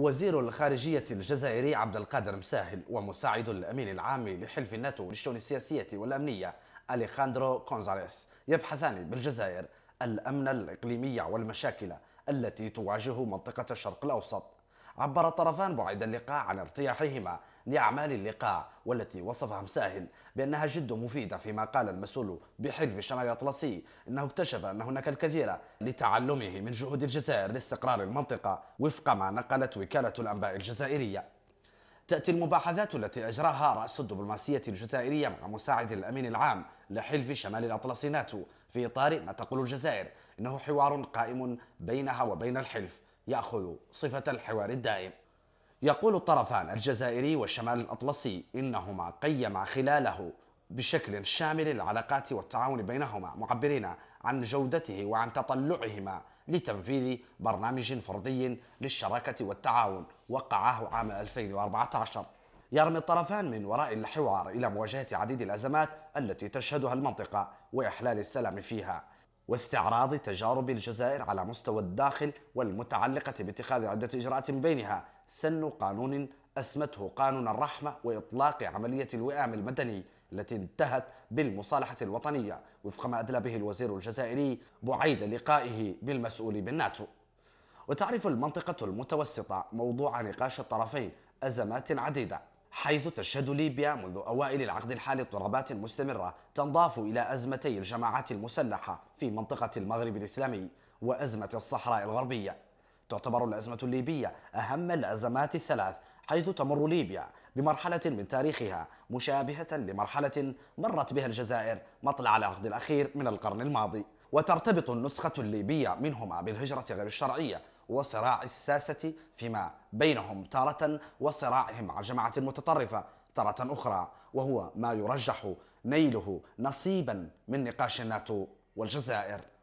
وزير الخارجية الجزائري عبد القادر مساهل ومساعد الأمين العام لحلف الناتو للشؤون السياسية والأمنية أليخاندرو كونزاليس يبحثان بالجزائر الأمن الإقليمي والمشاكل التي تواجه منطقة الشرق الأوسط عبر الطرفان بعد اللقاء عن ارتياحهما لأعمال اللقاء والتي وصفها مساهل بأنها جد مفيدة فيما قال المسؤول بحلف الشمال الأطلسي أنه اكتشف أن هناك الكثير لتعلمه من جهود الجزائر لاستقرار المنطقة وفق ما نقلت وكالة الأنباء الجزائرية تأتي المباحثات التي أجراها رأس الدبلوماسية الجزائرية مع مساعد الأمين العام لحلف شمال الأطلسي ناتو في إطار ما تقول الجزائر إنه حوار قائم بينها وبين الحلف يأخذ صفة الحوار الدائم يقول الطرفان الجزائري والشمال الأطلسي إنهما قيما خلاله بشكل شامل العلاقات والتعاون بينهما معبرين عن جودته وعن تطلعهما لتنفيذ برنامج فردي للشراكة والتعاون وقعه عام 2014 يرمي الطرفان من وراء الحوار إلى مواجهة عديد الأزمات التي تشهدها المنطقة وإحلال السلام فيها واستعراض تجارب الجزائر على مستوى الداخل والمتعلقة باتخاذ عدة إجراءات بينها سن قانون أسمته قانون الرحمة وإطلاق عملية الوئام المدني التي انتهت بالمصالحة الوطنية وفق ما أدلى به الوزير الجزائري بعيد لقائه بالمسؤول بالناتو وتعرف المنطقة المتوسطة موضوع نقاش الطرفين أزمات عديدة حيث تشهد ليبيا منذ أوائل العقد الحالي اضطرابات مستمرة تنضاف إلى أزمتي الجماعات المسلحة في منطقة المغرب الإسلامي وأزمة الصحراء الغربية تعتبر الأزمة الليبية أهم الأزمات الثلاث حيث تمر ليبيا بمرحلة من تاريخها مشابهة لمرحلة مرت بها الجزائر مطلع العقد الأخير من القرن الماضي وترتبط النسخة الليبية منهما بالهجرة غير الشرعية وصراع الساسة فيما بينهم تارة وصراعهم مع الجماعة المتطرفة تارة أخرى وهو ما يرجح نيله نصيبا من نقاش الناتو والجزائر